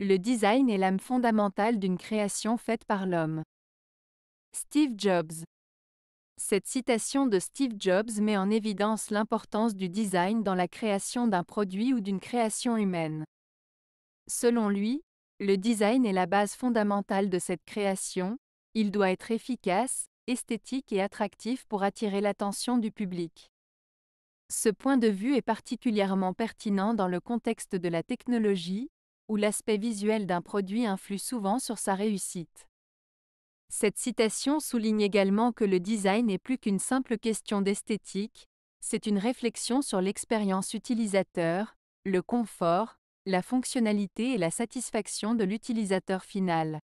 Le design est l'âme fondamentale d'une création faite par l'homme. Steve Jobs. Cette citation de Steve Jobs met en évidence l'importance du design dans la création d'un produit ou d'une création humaine. Selon lui, le design est la base fondamentale de cette création, il doit être efficace, esthétique et attractif pour attirer l'attention du public. Ce point de vue est particulièrement pertinent dans le contexte de la technologie, où l'aspect visuel d'un produit influe souvent sur sa réussite. Cette citation souligne également que le design n'est plus qu'une simple question d'esthétique, c'est une réflexion sur l'expérience utilisateur, le confort, la fonctionnalité et la satisfaction de l'utilisateur final.